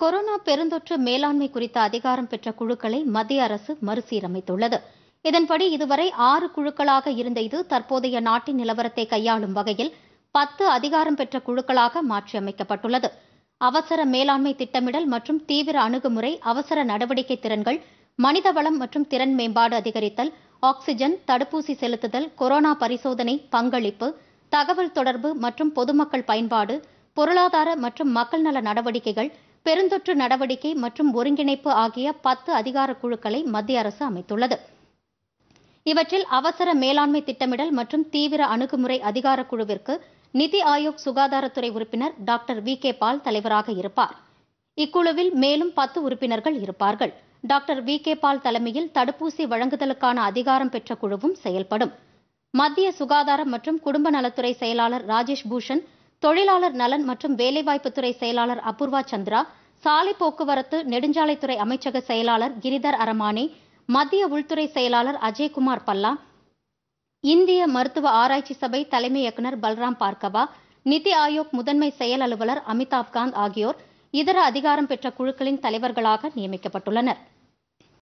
corona பெருந்தொற்று மேலாண்மை குறித்த அதிகாரம் பெற்ற குழுக்களை மத்திய அரசு மறுசீரமைத்துள்ளது இதன்படி இதுவரை ஆறு குழுக்களாக இருந்த இது தற்போதைய நாட்டின் நிலவரத்தை கையாளும் வகையில் பத்து அதிகாரம் பெற்ற குழுக்களாக மாற்றியமைக்கப்பட்டுள்ளது அவசர மேலாண்மை திட்டமிடல் மற்றும் தீவிர அணுகுமுறை அவசர நடவடிக்கை திறன்கள் மனிதவளம் மற்றும் திறன் மேம்பாடு அதிகரித்தல் ஆக்ஸிஜன் தடுப்பூசி செலுத்துதல் கொரோனா பரிசோதனை பங்களிப்பு தகவல் தொடர்பு மற்றும் பொதுமக்கள் பயன்பாடு பொருளாதார மற்றும் மக்கள் நல நடவடிக்கைகள் பெருந்தொற்று நடவடிக்கை மற்றும் ஒருங்கிணைப்பு ஆகிய பத்து அதிகார குழுக்களை மத்திய அரசு அமைத்துள்ளது இவற்றில் அவசர மேலாண்மை திட்டமிடல் மற்றும் தீவிர அணுகுமுறை அதிகார குழுவிற்கு நிதி ஆயோக் சுகாதாரத்துறை உறுப்பினர் டாக்டர் வி கே பால் தலைவராக இருப்பார் இக்குழுவில் மேலும் பத்து உறுப்பினர்கள் இருப்பார்கள் டாக்டர் வி கே பால் தலைமையில் தடுப்பூசி வழங்குதலுக்கான அதிகாரம் பெற்ற குழுவும் செயல்படும் மத்திய சுகாதாரம் மற்றும் குடும்ப நலத்துறை செயலாளர் ராஜேஷ் பூஷன் தொழிலாளர் நலன் மற்றும் வேலைவாய்ப்புத்துறை செயலாளர் அபூர்வா சந்திரா சாலை போக்குவரத்து நெடுஞ்சாலைத்துறை அமைச்சக செயலாளர் கிரிதர் அரமானே மத்திய உள்துறை செயலாளர் அஜய்குமார் பல்லா இந்திய மருத்துவ ஆராய்ச்சி சபை தலைமை இயக்குநர் பல்ராம் பார்கவா நிதி ஆயோக் முதன்மை செயல் அலுவலர் அமிதாப் காந்த் ஆகியோர் இதர அதிகாரம் பெற்ற குழுக்களின் தலைவர்களாக நியமிக்கப்பட்டுள்ளனர்